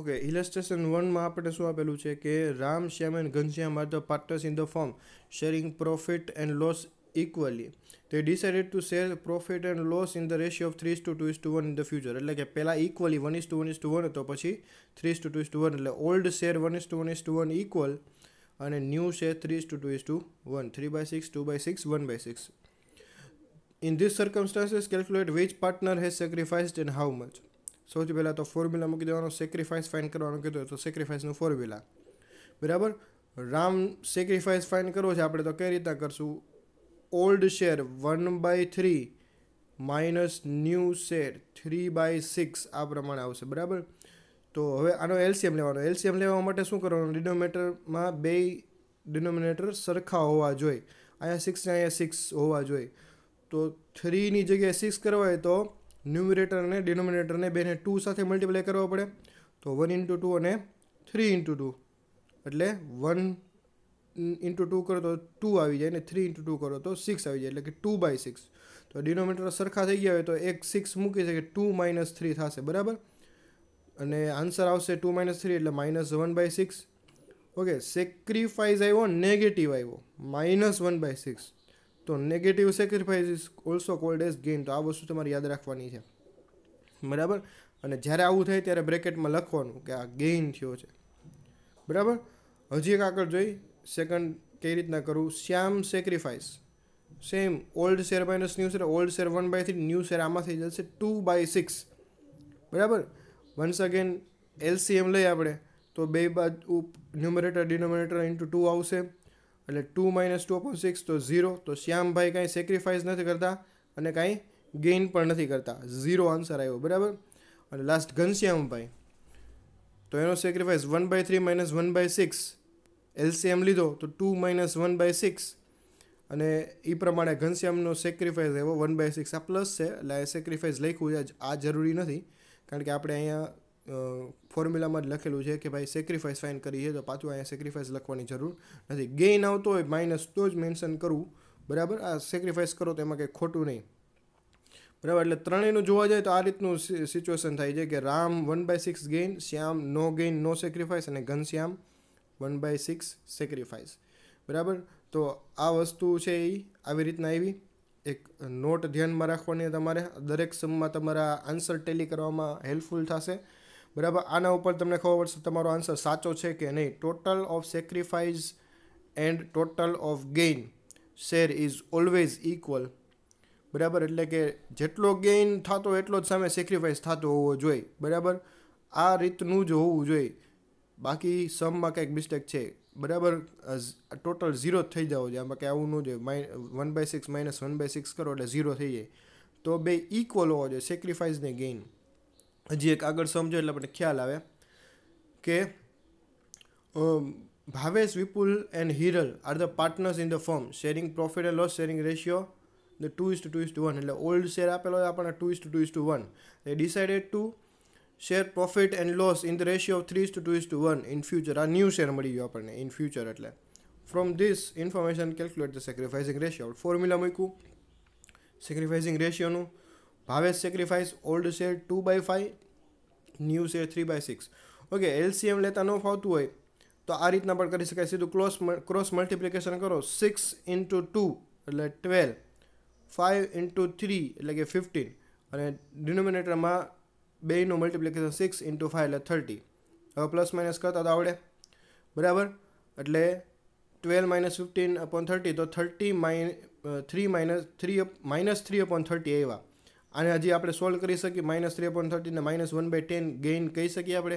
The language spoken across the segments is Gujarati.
ઓકે ઇલસ્ટ્રેશન વનમાં આપણે શું આપેલું છે કે Ram Shyam and Ghanshyam are the partners in the form sharing profit and loss equally they decided to share profit and loss in the ratio of three two two is to one in the future એટલે કે પહેલાં equally one is to one is to one હતો પછી three two two is to one એટલે old share one is to one is to one equal અને new share three two two is to one three by six two by six one by six in this circumstances calculate which partner has sacrificed and how much સૌથી પહેલાં તો ફોર્મ્યુલા મૂકી દેવાનો સેક્રિફાઈસ ફાઇન કરવાનું કીધું તો સેક્રિફાઈસનું ફોર્મ્યુલા બરાબર રામ સેક્રિફાઈસ ફાઇન કરવો છે આપણે તો કઈ રીતના કરશું old share one by three minus new share three by six આ પ્રમાણે આવશે બરાબર તો હવે આનો એલસીએમ લેવાનો એલસીએમ લેવા માટે શું કરવાનું ડિનોમિનેટરમાં બે ડિનોમિનેટર સરખા હોવા જોઈએ અહીંયા સિક્સ ને અહીંયા સિક્સ હોવા જોઈએ તો થ્રીની જગ્યાએ સિક્સ કરવા હોય તો ન્યુમિરેટર અને ડિનોમિનેટરને બેને ટુ સાથે મલ્ટીપ્લાય કરવો પડે તો વન ઇન્ટુ ટુ અને થ્રી ઇન્ટુ ટુ એટલે વન ઇન્ટુ ટુ કરો તો ટુ આવી જાય ને થ્રી ઇન્ટુ ટુ કરો તો સિક્સ આવી જાય એટલે કે ટુ બાય સિક્સ તો ડિનોમિનેટર સરખા થઈ ગયા હોય તો એક સિક્સ મૂકી શકે ટુ માઇનસ થ્રી થશે બરાબર અને આન્સર આવશે ટુ માઇનસ થ્રી એટલે minus one by six okay sacrifice આવ્યો નેગેટિવ આવ્યો માઇનસ વન બાય સિક્સ તો negative sacrifice is also called as gain તો આ વસ્તુ તમારે યાદ રાખવાની છે બરાબર અને જ્યારે આવું થાય ત્યારે બ્રેકેટમાં લખવાનું કે આ ગેઇન થયો છે બરાબર હજી એક આગળ જોઈ સેકન્ડ કઈ રીતના કરવું Shyam sacrifice same old share minus new share old share one by three new share આમાં થઈ જશે ટુ બાય સિક્સ બરાબર વન્સ અગેન એલસીએમ લઈએ આપણે તો બે બાજુ ન્યુમરેટર ડિનોમિનેટર ઇન્ટુ ટુ આવશે એટલે two minus two upon six તો ઝીરો તો શ્યામભાઈ કાંઈ સેક્રિફાઈસ નથી કરતા અને કાંઈ ગેઇન પણ નથી કરતા ઝીરો આન્સર આવ્યો બરાબર અને લાસ્ટ ઘનશ્યામભાઈ તો એનો sacrifice one by three minus one by six LCM લીધો તો two minus one by six અને એ પ્રમાણે ઘનશ્યામનો સેક્રિફાઈસ એવો વન બાય સિક્સ આ પ્લસ છે એટલે સેક્રિફાઈસ લખ્યું છે આ જરૂરી નથી કારણ કે આપણે અહીંયા ફોર્મ્યુલામાં જ લખેલું છે કે ભાઈ સેક્રિફાઈસ ફાઇન કરી છે તો પાછું અહીંયા સેક્રિફાઈસ લખવાની જરૂર નથી ગેઇન આવતો હોય માઇનસ તો જ મેન્શન કરવું બરાબર આ સેક્રિફાઈસ કરો તો એમાં કંઈ ખોટું નહીં બરાબર એટલે ત્રણેયનું જોવા જાય તો આ રીતનું સિચ્યુએશન થાય છે કે Ram one by six gain Shyam no gain no sacrifice અને Ghanshyam one by six sacrifice બરાબર તો આ વસ્તુ છે એ આવી રીતના આવી એક નોટ ધ્યાનમાં રાખવાની તમારે દરેક સમમાં તમારા આન્સર ટેલી કરવામાં હેલ્પફુલ થશે બરાબર આના ઉપર તમને ખબર પડશે તમારો આન્સર સાચો છે કે નહીં total of sacrifice and total of gain share is always equal બરાબર એટલે કે જેટલો ગેઇન થતો એટલો જ સામે સેક્રિફાઈસ થતો હોવો જોઈએ બરાબર આ રીતનું જ હોવું જોઈએ બાકી સમમાં કંઈક મિસ્ટેક છે બરાબર ટોટલ ઝીરો થઈ જવો જોઈએ આમાં આવું ન જોઈએ માઇ one by six minus one by six કરો એટલે ઝીરો થઈ જાય તો બે ઇક્વલ હોવો જોઈએ સેક્રિફાઈસ ને ગેઇન હજી એક આગળ સમજો એટલે આપણને ખ્યાલ આવે કે Bhavesh Vipul and Hiral are the partners in the form sharing profit and loss sharing ratio the two is to two is to one એટલે ઓલ્ડ શેર આપેલો આપણને two is to two is to one એ decided to share profit and loss in the ratio of three two two is to one in future આ ન્યૂ શેર મળી ગયો આપણને ઇન ફ્યુચર એટલે from this information calculate the sacrificing ratio formula મૂક્યું સેક્રિફાઇઝિંગ રેશિયોનું Bhavesh sacrifice old share two by five new share three by six okay LCM લેતા ન ફાવતું હોય તો આ રીતના પણ કરી શકાય સીધું ક્લોસ ક્રોસ મલ્ટિપ્લિકેશન કરો સિક્સ ઇન્ટુ ટુ એટલે ટ્વેલ્વ ફાઇવ ઇન્ટુ થ્રી એટલે કે ફિફ્ટીન અને ડિનોમિનેટરમાં બેનું મલ્ટિપ્લિકેશન સિક્સ ઇન્ટુ ફાઇવ એટલે થર્ટી હવે પ્લસ માઇનસ કરતા તો આવડે બરાબર એટલે twelve minus fifteen upon thirty તો thirty minus three minus three minus three upon thirty એવા આને હજી આપણે સોલ્વ કરી શકીએ માઇનસ થ્રી પોઈન્ટ થર્ટીને minus one by ten gain કહી શકીએ આપણે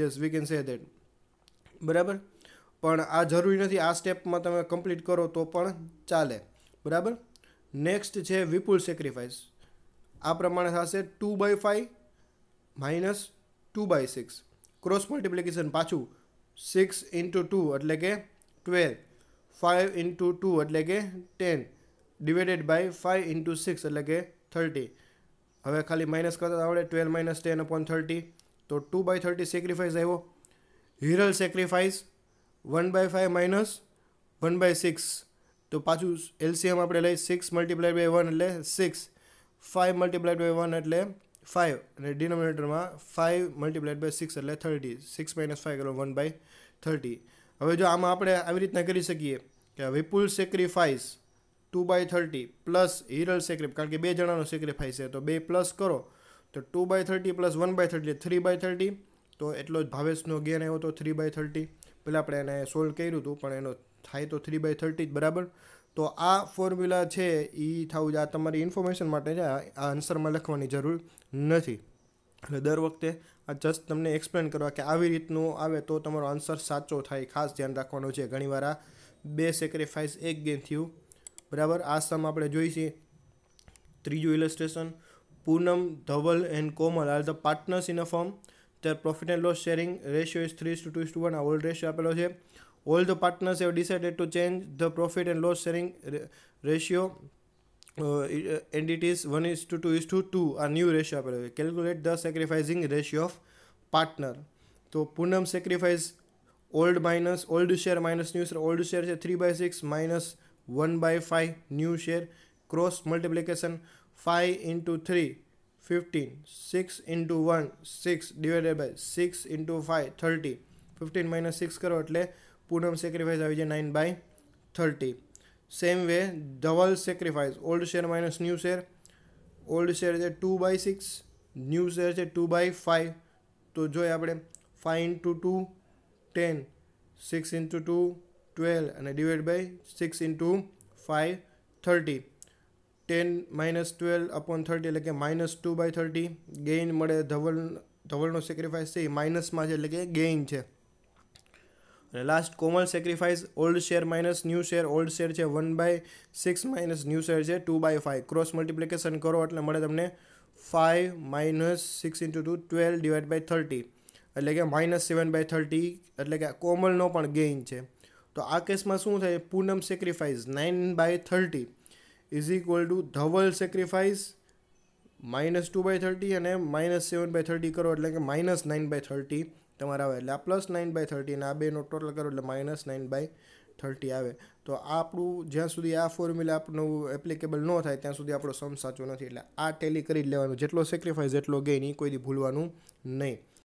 yes we can say that બરાબર પણ આ જરૂરી નથી આ સ્ટેપમાં તમે કમ્પ્લીટ કરો તો પણ ચાલે બરાબર નેક્સ્ટ છે વિપુલ સેક્રિફાઈસ આ પ્રમાણે થશે two by five minus two by six cross multiplication પાછું સિક્સ ઇન્ટુ ટુ એટલે કે ટ્વેલ્વ ફાઇવ ઇન્ટુ ટુ એટલે કે ten divided by five into six એટલે કે થર્ટી હવે ખાલી માઇનસ કરતા આવડે twelve minus ten upon thirty તો ટુ બાય થર્ટી સેક્રિફાઈસ આવ્યો Hiral sacrifice one by five minus one by six તો પાછું એલસીએમ આપણે લઈ સિક્સ મલ્ટીપ્લાય બાય વન એટલે six five multiply by one એટલે ફાઇવ અને ડિનોમિનેટરમાં ફાઇવ મલ્ટીપ્લાઇડ બાય સિક્સ એટલે થર્ટી સિક્સ માઇનસ ફાઇવ કરો વન બાય થર્ટી હવે જો આમાં આપણે આવી રીતના કરી શકીએ કે Vipul sacrifice two by thirty plus Hiral sacrifice કારણ કે બે જણાનો સેક્રિફાઈસ છે તો બે પ્લસ કરો તો two by thirty plus one by thirty three by thirty તો એટલો જ ભાવેશનો ગેન આવ્યો હતો થ્રી બાય થર્ટી પહેલાં આપણે એને સોલ્વ કર્યું હતું પણ એનો થાય તો થ્રી બાય થર્ટી જ બરાબર તો આ ફોર્મ્યુલા છે એ થવું જ આ તમારી ઇન્ફોર્મેશન માટે છે આ આન્સરમાં લખવાની જરૂર નથી એટલે દર વખતે આ જસ્ટ તમને એક્સપ્લેન કરવા કે આવી રીતનું આવે તો તમારો આન્સર સાચો થાય ખાસ ધ્યાન રાખવાનું છે ઘણીવાર આ બે સેક્રિફાઈસ એક ગેમ થયું બરાબર આ સમ આપણે જોઈશે ત્રીજું illustration Poonam Dhaval and Komal are the partners in a firm the profit and loss sharing ratio is three two to two one આ ઓલ્ડ રેશિયો આપેલો છે all the partners have decided to change the profit and loss sharing ratio and it is one is to two is to two આ ન્યૂ રેશિયો આપેલો છે calculate the sacrificing ratio of partner તો Poonam sacrifice old minus old share minus new share old share છે three by six minus one by five new share cross multiplication five into three fifteen six into one six divided by six into five thirty fifteen minus six કરો એટલે પૂનમ સેક્રિફાઈસ આવી જાય nine by thirty same way Dhaval sacrifice old share minus new share old share છે two by six new share છે ટુ બાય ફાઇવ તો જોઈએ આપણે five into two ten six into two twelve અને divide by six into five thirty ten minus twelve upon thirty એટલે કે minus two by thirty gain મળે ધવલ ધવલનો સેક્રિફાઈસ છે એ માઇનસમાં છે એટલે કે ગેઇન છે અને last Komal sacrifice old share minus new share old share છે one by six minus new share છે two by five cross multiplication કરો એટલે મળે તમને five minus six into two twelve divide by thirty એટલે કે માઇનસ સેવન બાય થર્ટી એટલે કે કોમલનો પણ ગેઇન છે તો આ કેસમાં શું થાય Poonam sacrifice nine by thirty is equal to Dhaval sacrifice minus two by thirty અને માઇનસ સેવન બાય થર્ટી કરો એટલે કે માઇનસ નાઇન બાય થર્ટી તમારા આવે એટલે આ પ્લસ નાઇન બાય થર્ટી અને આ બેનો ટોટલ કરો એટલે માઇનસ નાઇન બાય થર્ટી આવે તો આપણું જ્યાં સુધી આ ફોર્મ્યુલા આપણું એપ્લિકેબલ ન થાય ત્યાં સુધી આપણો સમ સાચો નથી એટલે આ ટેલી કરી જ લેવાનું જેટલો સેક્રિફાઈસ જેટલો ગેઇન એ કોઈથી ભૂલવાનું નહીં